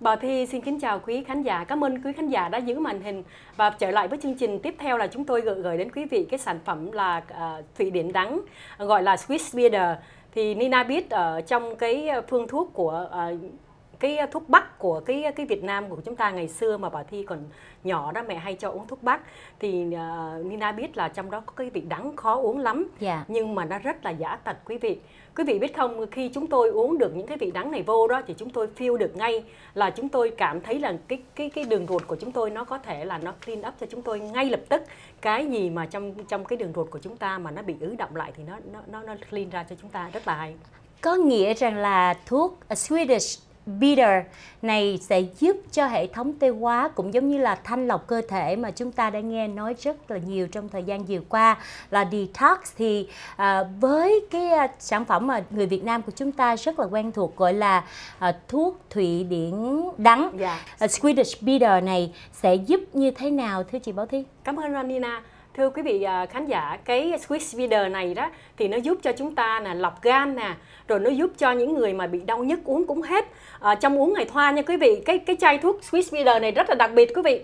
Bà Thi xin kính chào quý khán giả. Cảm ơn quý khán giả đã giữ màn hình và trở lại với chương trình tiếp theo là chúng tôi gửi gửi đến quý vị cái sản phẩm là uh, thủy điện đắng gọi là Swiss Beer. Thì Nina biết ở trong cái phương thuốc của uh, cái thuốc bắc của cái cái Việt Nam của chúng ta ngày xưa mà bà Thi còn nhỏ đó mẹ hay cho uống thuốc bắc thì uh, Nina biết là trong đó có cái vị đắng khó uống lắm yeah. Dạ. nhưng mà nó rất là giả tật quý vị quý vị biết không khi chúng tôi uống được những cái vị đắng này vô đó thì chúng tôi feel được ngay là chúng tôi cảm thấy là cái cái cái đường ruột của chúng tôi nó có thể là nó clean up cho chúng tôi ngay lập tức cái gì mà trong trong cái đường ruột của chúng ta mà nó bị ứ động lại thì nó nó nó, nó clean ra cho chúng ta rất là hay có nghĩa rằng là thuốc à, Swedish bitter này sẽ giúp cho hệ thống tiêu hóa cũng giống như là thanh lọc cơ thể mà chúng ta đã nghe nói rất là nhiều trong thời gian vừa qua là detox thì à, với cái à, sản phẩm mà người Việt Nam của chúng ta rất là quen thuộc gọi là à, thuốc thụy điển đắng yeah. Dạ. à, Swedish bitter này sẽ giúp như thế nào thưa chị Bảo Thi? Cảm ơn Ronina thưa quý vị à, khán giả cái Swiss Vider này đó thì nó giúp cho chúng ta là lọc gan nè rồi nó giúp cho những người mà bị đau nhức uống cũng hết à, trong uống ngày thoa nha quý vị cái cái chai thuốc Swiss Vider này rất là đặc biệt quý vị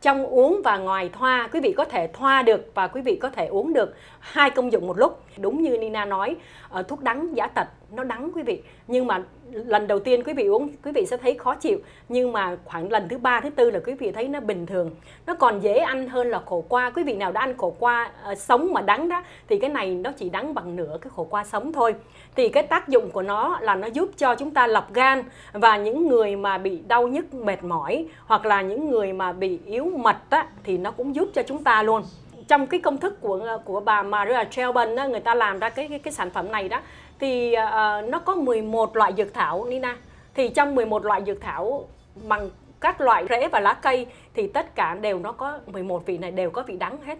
trong uống và ngoài thoa quý vị có thể thoa được và quý vị có thể uống được hai công dụng một lúc đúng như Nina nói à, thuốc đắng giả tật nó đắng quý vị nhưng mà lần đầu tiên quý vị uống quý vị sẽ thấy khó chịu nhưng mà khoảng lần thứ ba thứ tư là quý vị thấy nó bình thường nó còn dễ ăn hơn là khổ qua quý vị nào đã ăn khổ qua uh, sống mà đắng đó thì cái này nó chỉ đắng bằng nửa cái khổ qua sống thôi thì cái tác dụng của nó là nó giúp cho chúng ta lọc gan và những người mà bị đau nhức mệt mỏi hoặc là những người mà bị yếu mật á, thì nó cũng giúp cho chúng ta luôn trong cái công thức của ờ, của bà Maria Chelban người ta làm ra cái cái, cái sản phẩm này đó thì uh, nó có 11 loại dược thảo Nina thì trong 11 loại dược thảo bằng các loại rễ và lá cây thì tất cả đều nó có 11 vị này đều có vị đắng hết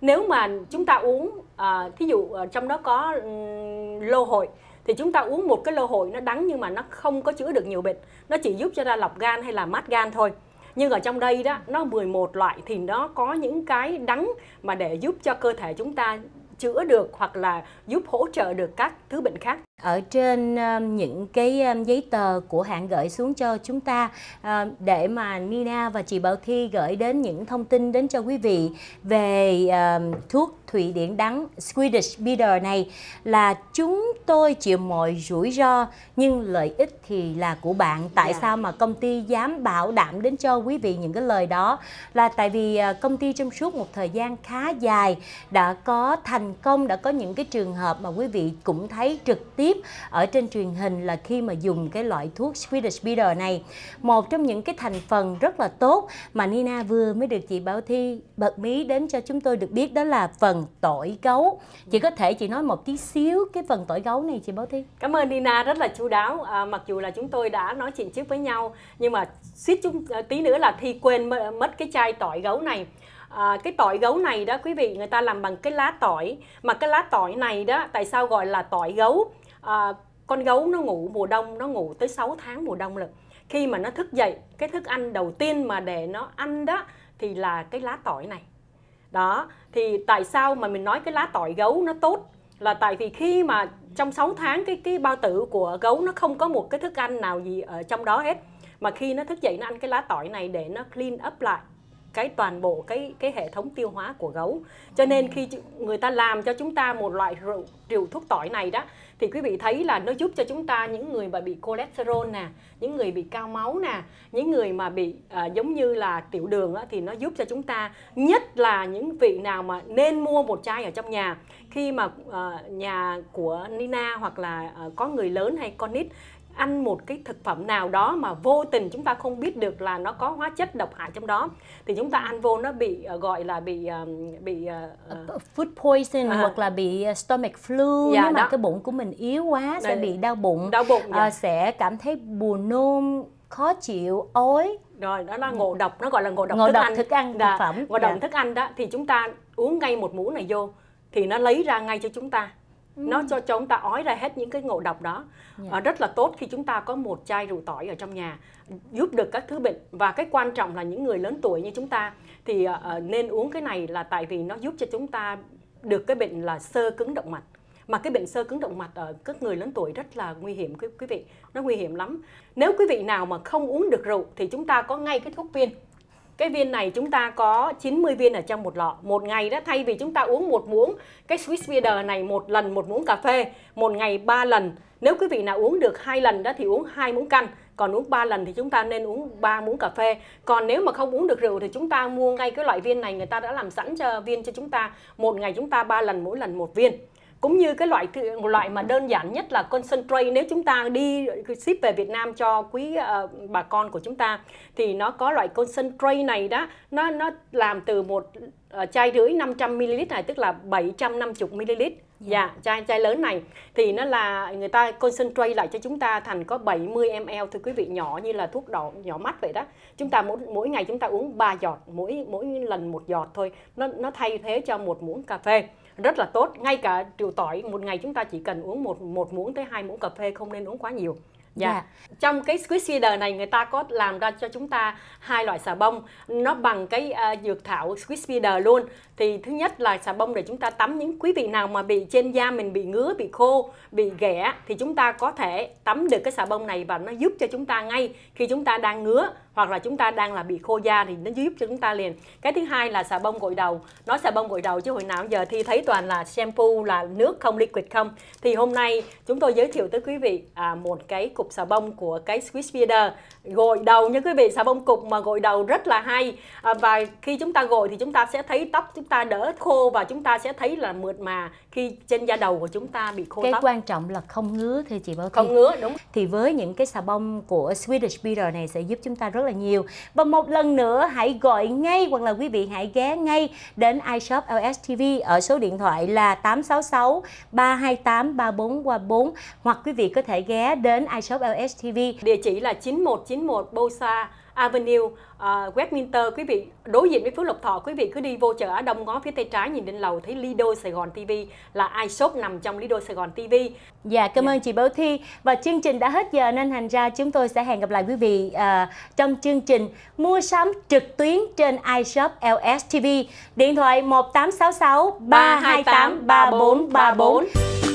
nếu mà chúng ta uống à, thí dụ trong đó có um, lô hội thì chúng ta uống một cái lô hội nó đắng nhưng mà nó không có chữa được nhiều bệnh nó chỉ giúp cho ta lọc gan hay là mát gan thôi nhưng ở trong đây đó nó 11 loại thì nó có những cái đắng mà để giúp cho cơ thể chúng ta chữa được hoặc là giúp hỗ trợ được các thứ bệnh khác ở trên những cái giấy tờ của hãng gửi xuống cho chúng ta ờ, để mà Nina và chị Bảo Thi gửi đến những thông tin đến cho quý vị về thuốc thủy điện đắng Swedish Bitter này là chúng tôi chịu mọi rủi ro nhưng lợi ích thì là của bạn tại yeah. Dạ. sao mà công ty dám bảo đảm đến cho quý vị những cái lời đó là tại vì ờ, công ty trong suốt một thời gian khá dài đã có thành thành công đã có những cái trường hợp mà quý vị cũng thấy trực tiếp ở trên truyền hình là khi mà dùng cái loại thuốc Swedish Beater này một trong những cái thành phần rất là tốt mà Nina vừa mới được chị Bảo Thi bật mí đến cho chúng tôi được biết đó là phần tỏi gấu chị có thể chị nói một tí xíu cái phần tỏi gấu này chị Bảo Thi cảm ơn Nina rất là chu đáo à, mặc dù là chúng tôi đã nói chuyện trước với nhau nhưng mà suýt chút à, tí nữa là Thi quên mất cái chai tỏi gấu này à, cái tỏi gấu này đó quý vị người ta làm bằng cái lá tỏi mà cái lá tỏi này đó tại sao gọi là tỏi gấu à, con gấu nó ngủ mùa đông nó ngủ tới 6 tháng mùa đông là khi mà nó thức dậy cái thức ăn đầu tiên mà để nó ăn đó thì là cái lá tỏi này đó thì tại sao mà mình nói cái lá tỏi gấu nó tốt là tại vì khi mà trong 6 tháng cái cái bao tử của gấu nó không có một cái thức ăn nào gì ở trong đó hết mà khi nó thức dậy nó ăn cái lá tỏi này để nó clean up lại cái toàn bộ cái cái hệ thống tiêu hóa của gấu cho nên khi người ta làm cho chúng ta một loại rượu rượu thuốc tỏi này đó thì quý vị thấy là nó giúp cho chúng ta những người mà bị cholesterol nè những người bị cao máu nè những người mà bị à, giống như là tiểu đường á, thì nó giúp cho chúng ta nhất là những vị nào mà nên mua một chai ở trong nhà khi mà à, nhà của Nina hoặc là à, có người lớn hay con nít ăn một cái thực phẩm nào đó mà vô tình chúng ta không biết được là nó có hóa chất độc hại trong đó thì chúng ta ăn vô nó bị uh, gọi là bị uh, bị uh, food poison à. hoặc là bị stomach flu dạ, nếu mà đó. cái bụng của mình yếu quá Đây. sẽ bị đau bụng đau bụng dạ. uh, sẽ cảm thấy buồn nôn khó chịu ối rồi đó là ngộ độc nó gọi là ngộ độc ngộ thức độc ăn thức ăn thực dạ, phẩm ngộ độc dạ. thức ăn đó thì chúng ta uống ngay một muỗng này vô thì nó lấy ra ngay cho chúng ta nó ừ. cho chúng ta ói ra hết những cái ngộ độc đó yeah. Dạ. Ờ, rất là tốt khi chúng ta có một chai rượu tỏi ở trong nhà giúp được các thứ bệnh và cái quan trọng là những người lớn tuổi như chúng ta thì uh, nên uống cái này là tại vì nó giúp cho chúng ta được cái bệnh là sơ cứng động mạch mà cái bệnh sơ cứng động mạch ở các người lớn tuổi rất là nguy hiểm quý, quý vị nó nguy hiểm lắm nếu quý vị nào mà không uống được rượu thì chúng ta có ngay cái thuốc viên cái viên này chúng ta có 90 viên ở trong một lọ một ngày đó thay vì chúng ta uống một muỗng cái Swiss Vider này một lần một muỗng cà phê một ngày ba lần nếu quý vị nào uống được hai lần đó thì uống hai muỗng canh còn uống 3 lần thì chúng ta nên uống 3 muỗng cà phê còn nếu mà không uống được rượu thì chúng ta mua ngay cái loại viên này người ta đã làm sẵn cho viên cho chúng ta một ngày chúng ta ba lần mỗi lần một viên cũng như cái loại một loại mà đơn giản nhất là concentrate nếu chúng ta đi ship về Việt Nam cho quý uh, bà con của chúng ta thì nó có loại concentrate này đó nó nó làm từ một uh, chai rưỡi 500 ml này tức là 750 ml Dạ, yeah, dạ, chai chai lớn này thì nó là người ta concentrate lại cho chúng ta thành có 70 ml thưa quý vị nhỏ như là thuốc đỏ nhỏ mắt vậy đó. Chúng ta mỗi mỗi ngày chúng ta uống 3 giọt, mỗi mỗi lần một giọt thôi. Nó nó thay thế cho một muỗng cà phê rất là tốt ngay cả rượu tỏi một ngày chúng ta chỉ cần uống một một muỗng tới hai muỗng cà phê không nên uống quá nhiều Dạ. Yeah. Dạ. yeah. Trong cái squeeze feeder này người ta có làm ra cho chúng ta hai loại xà bông nó bằng cái uh, dược thảo squeeze feeder luôn. Thì thứ nhất là xà bông để chúng ta tắm những quý vị nào mà bị trên da mình bị ngứa, bị khô, bị ghẻ thì chúng ta có thể tắm được cái xà bông này và nó giúp cho chúng ta ngay khi chúng ta đang ngứa hoặc là chúng ta đang là bị khô da thì nó giúp cho chúng ta liền cái thứ hai là xà bông gội đầu nói xà bông gội đầu chứ hồi nào giờ thi thấy toàn là shampoo là nước không liquid không thì hôm nay chúng tôi giới thiệu tới quý vị à, một cái cục xà bông của cái Swiss Feeder gội đầu nha quý vị xà bông cục mà gội đầu rất là hay à, và khi chúng ta gội thì chúng ta sẽ thấy tóc chúng ta đỡ khô và chúng ta sẽ thấy là mượt mà khi trên da đầu của chúng ta bị khô cái tóc. quan trọng là không ngứa thì chị Bảo Không ngứa đúng. Thì với những cái xà bông của Swedish Beater này sẽ giúp chúng ta rất là nhiều và một lần nữa hãy gọi ngay hoặc là quý vị hãy ghé ngay đến iShop LSTV ở số điện thoại là 866 328 34 qua 4 hoặc quý vị có thể ghé đến iShop LSTV địa chỉ là 9191 Bosa Avenue, uh, Westminster quý vị đối diện với Phú Lộc Thọ quý vị cứ đi vô chợ ở đông ngó phía tay trái nhìn lên lầu thấy Lido Sài Gòn TV là iShop nằm trong Lido Sài Gòn TV. Dạ cảm yeah. Dạ. ơn chị Bảo Thi và chương trình đã hết giờ nên thành ra chúng tôi sẽ hẹn gặp lại quý vị uh, trong chương trình mua sắm trực tuyến trên iShop LS TV điện thoại 1866 328 3434.